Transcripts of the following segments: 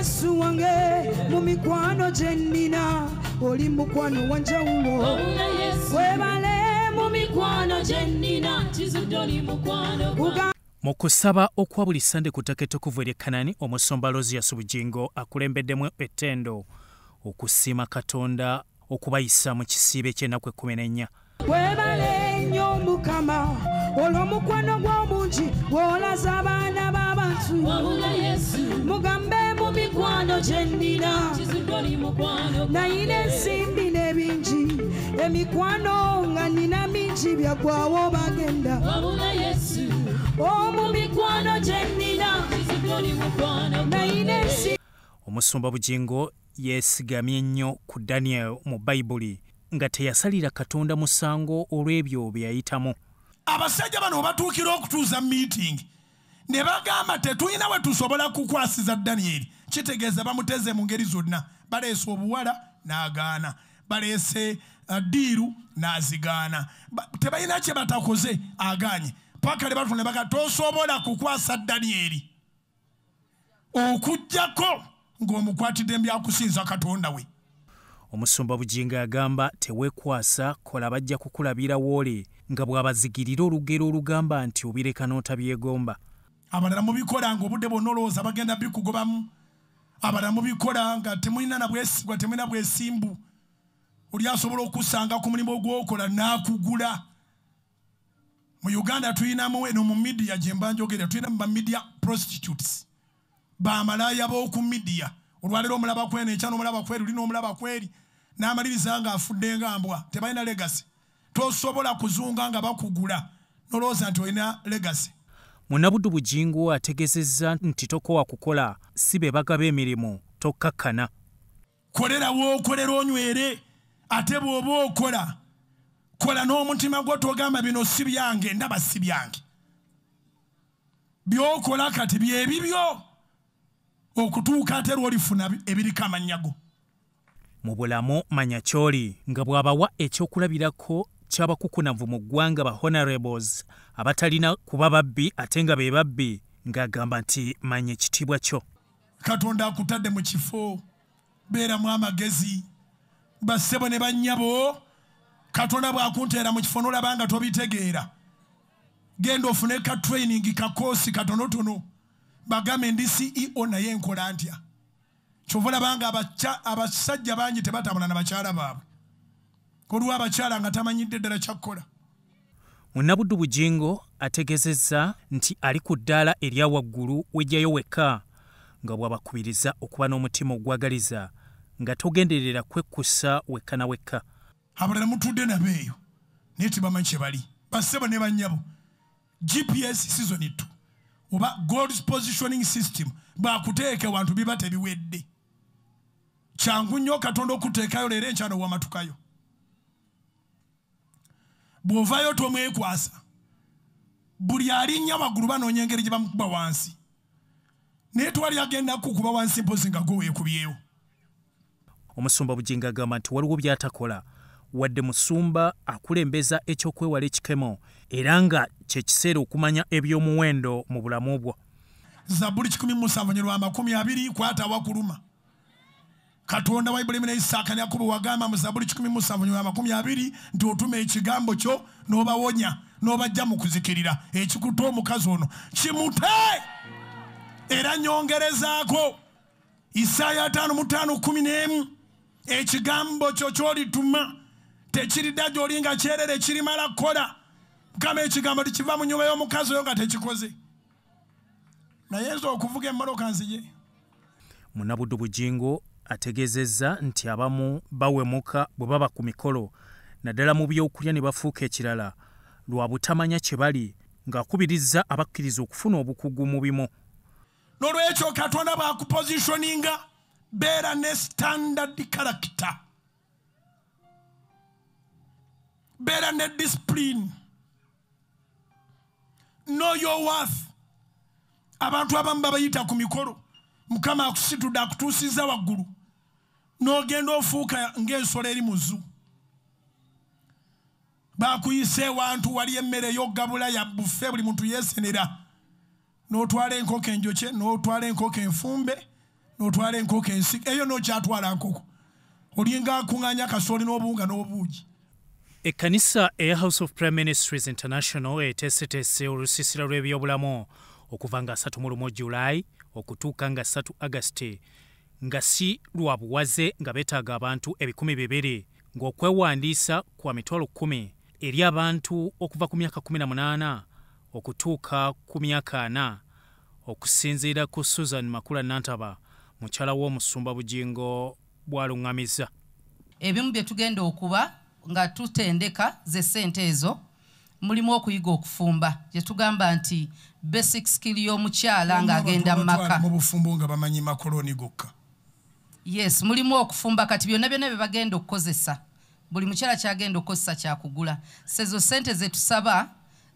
yesu wange mu mikwano gye nnina oli mukwano wa njawulo oh, webale mu mikwano gye nnina kizudde oli mukwano mu kusaba okwa buli sande ku ttaka ettukuvu erye kanani omusomba loziyasu bugingo akulembeddemu ettendo okusiima katonda okubayisa mu kisiibe ky'ennaku ekkumi n'ennya kyendina nayina ensimbi n'ebingi emikwano nga nina mingi byagwawo bagenda omumikwano gyendinanayina ensi omusumba bugingo yeesigamye nnyo ku daniyel mu bayibuli nga teyasalira katonda musango olw'ebyo byeyayitamu abasajja bano webatuukira okutuuza mu miitingi ne bagamba tetulina we tusobola kukwasiza danyeri kitegeeza bamuteze mu ngeri zonna baleese obuwala n'agaana baleese uh, diiru n'azigaana tebalina kye batakoze agaanye pakale batunebaga tosobola kukwasa danyeri okujjako ng'omukwatidde mbyakusinza katonda we omusumba bujinga agamba tewekwasa kola bajja kukulabira woole nga bw'abazigirira olugero olugamba nti obireka n'otabyegomba abalala mubikola ng'obudde bwonna olowooza bagenda bikugobamu abalala mubikola nga temulina temulina bwesimbu oli asobola okusanga ku mulimu ogwokola n'akugula mu uganda tulinamu eno mu midiya gye mba njogerera tulinamu bamidiya prostitutes bamalaya b'oku midiya olwaleero omulaba kweno ekya n'omulaba kweri olina omulaba kweri n'amaliriza nga afudde ngambwa tebalina legasi tosobola kuzunga nga bakugula nolowooza nti olina legasi munnabuddu bujingu ategeezezza nti tokowa kukola si be bagaba emirimu tokkakkana kolerawo okolera onywere ate bw'oba okola kola n'omutima gwo togamba bino si byange ndaba si byange byokola kati byebibyo okutuuka ate lwolifuna ebirika amannyago mu bulamu manya kyoli nga bw'abawa ekyokulabirako ky'abakuku navu mu ggwanga ba honorables abatalina kuba babbi ate nga be babbi ng'agamba nti manya ekitiibwa kyo katonda akutadde mu kifo beeramu amagezi bassebo ne bannyabo katonda bw'akunteera mu kifo n'olaba nga tobitegeera genda ofune ka training kakoosi katonotono bagambe ndi ceo naye nkola ntya kyova olaba nga abasajja bangi tebatambula na bakyala baabwe kulwa abakyala nga tamanyidde ddala kyakkola munnabuddu bujingo ategezezza nti ali ku ddaala erya waggulu wejjayo wekka nga bw'abakubiriza okuba n'omutima ogwagaliza nga togenderera kwekkusa wekka na wekka abalala mutudde nabo eyo naye tebamanyi kye bali bassebo ne bannyabo gps season t oba gold's positioning system bakuteeke wantu biba tebiwedde kyangu nnyo katonda okuteekayo leero enkyano wamatukayo bwovayo tomwekwasa buli alinnya bagulu banoonya engeri gye bamukuba wansi naye twali agendaku okuba wansi mpozi nga gweweekubyewo omusumba bujinga agamba nti waliwo byatakola wadde musumba akulembeza ekyokwewala ekikemo era nga kye kiseera okumanya eby'omuwendo mu bulamu bwo zabbuli 17 kwata wakuluma katonda waibulimu ne isaaka neyakubu wagamba mu zaburi 172 nti otuma ekigambo kyo n'obawonya n'obajja mu kuzikirira ekikuta omukazi ono kimute era nyongerezaako isaaya 5511 ekigambo kyo ky'olituma tekirida gy'oli nga kyerere kirimala kukola mukama ekigambo tikiva mu nyuma y'omukazi oyo nga tekikoze naye nze okuvuga emmoloka nzije munabuddu bujingo ategeezezza nti abamu bawemuka bwe baba ku mikolo naddala mu byokulya ne bafuuka ekirala lwa butamanya kye bali ng'akubirizza abakkiriza okufuna obukugu mu bimu n'olwekyo katonda baakupozisioninga beera ne standard karakita beera ne disipuline noyowath abantu abamu babayita ku mikolo mukama akusitudde akutuusizza waggulu n'ogenda ofuuka ng'ensolo eri muzu bakuyisa ewantu wali emmere yogabula yabuffe buli muntu yeesenera n'otwala enkoko enjoke n'otwala enkoko enfumbe n'otwala enkoko ensi eyo n'okyatwala nkoko olinga akuŋŋaanya kasooli n'obuwunga n'obuugi ekkanisa eya house of prime ministries international eteeseteese olusiisira lw'ebyobulamu okuva nga 3 mu 1 julaayi okutuuka nga 3 agasti nga si lwa buwaze nga beetaaga abantu ebikumi bibiri ng'okwewandiisa kwa mitwalo kkumi eri abantu okuva ku myaka 18 okutuuka ku myaka 4 okusinziira ku susan makula nantaba mukyala w'omusumba bugingo bwaluŋŋamiza ebimu bye tugenda okuba nga tutendeka ze ssente ezo mulimu okuyiga okufumba gye tugamba nti basic skill y'omukyala ng'agenda mu maka mu bufumbo nga bamanyi makoloni gokka yes mulimu okufumba kati byonna byonna bye bagenda okukozesa buli mukyala kyagenda okukozesa kyakugula sezo sente zetusaba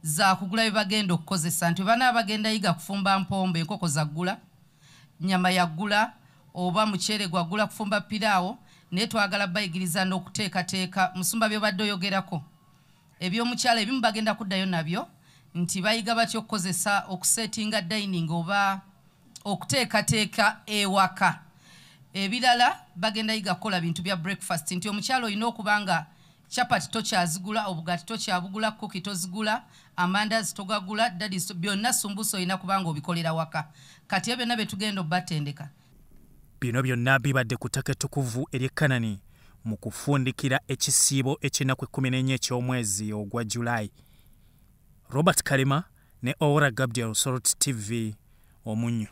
zakugula bye bagenda okukozesa nti banaba bagenda yiga kufumba mpombe enkoko zaggula nyama yaggula oba mukyere gwaggula kufumba piraawo naye twagala bayigiriza n'okuteekateeka musumba byobadde oyogerako ebyomukyala ebimu bagenda kuddayo nabyo nti bayiga batya okukozesa okusetinga dining oba okuteekateeka ewaka ebirala bagenda yiga kukola bintu bya breakfast nti omukyalo olina okubanga chapati tokyazigula obugati tokyabugula cooki tozigula amandazi togagula dadi byonna sumbuso olina kubanga obikolera waka kati e byonna betugenda obbatendeka bino byonna bibadde ku ttaka ettukuvu ery'e kanani mu kufundikira ekisiibo ekinaku ekumi n'enya eky'omwezi ogwa julayi robert kalema ne ora gabdiel sort tv omunnyo